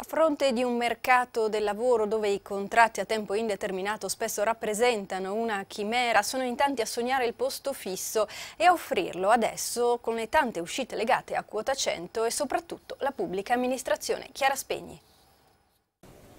A fronte di un mercato del lavoro dove i contratti a tempo indeterminato spesso rappresentano una chimera, sono in tanti a sognare il posto fisso e a offrirlo adesso con le tante uscite legate a quota 100 e soprattutto la pubblica amministrazione. Chiara Spegni.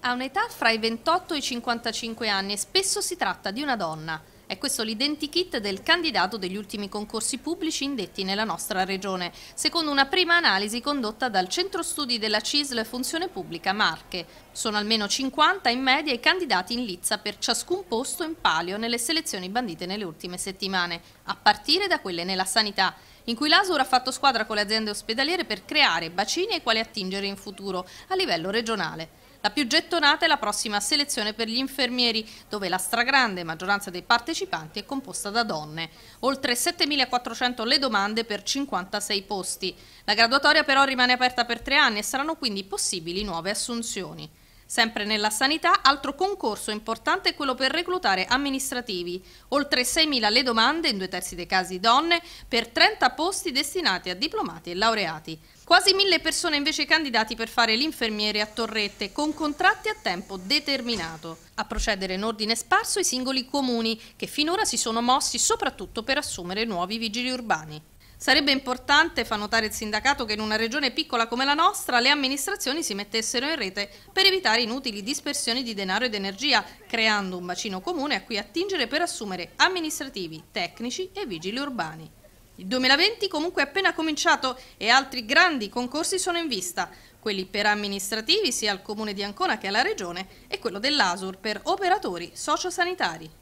Ha un'età fra i 28 e i 55 anni e spesso si tratta di una donna. È questo l'identikit del candidato degli ultimi concorsi pubblici indetti nella nostra regione, secondo una prima analisi condotta dal Centro Studi della CISL Funzione Pubblica Marche. Sono almeno 50 in media i candidati in lizza per ciascun posto in palio nelle selezioni bandite nelle ultime settimane, a partire da quelle nella sanità in cui l'ASUR ha fatto squadra con le aziende ospedaliere per creare bacini ai quali attingere in futuro a livello regionale. La più gettonata è la prossima selezione per gli infermieri, dove la stragrande maggioranza dei partecipanti è composta da donne. Oltre 7.400 le domande per 56 posti. La graduatoria però rimane aperta per tre anni e saranno quindi possibili nuove assunzioni. Sempre nella sanità, altro concorso importante è quello per reclutare amministrativi. Oltre 6.000 le domande, in due terzi dei casi donne, per 30 posti destinati a diplomati e laureati. Quasi 1.000 persone invece candidati per fare l'infermiere a Torrette con contratti a tempo determinato. A procedere in ordine sparso i singoli comuni che finora si sono mossi soprattutto per assumere nuovi vigili urbani. Sarebbe importante, fa notare il sindacato, che in una regione piccola come la nostra le amministrazioni si mettessero in rete per evitare inutili dispersioni di denaro ed energia, creando un bacino comune a cui attingere per assumere amministrativi, tecnici e vigili urbani. Il 2020 comunque è appena cominciato e altri grandi concorsi sono in vista, quelli per amministrativi sia al comune di Ancona che alla regione e quello dell'ASUR per operatori sociosanitari.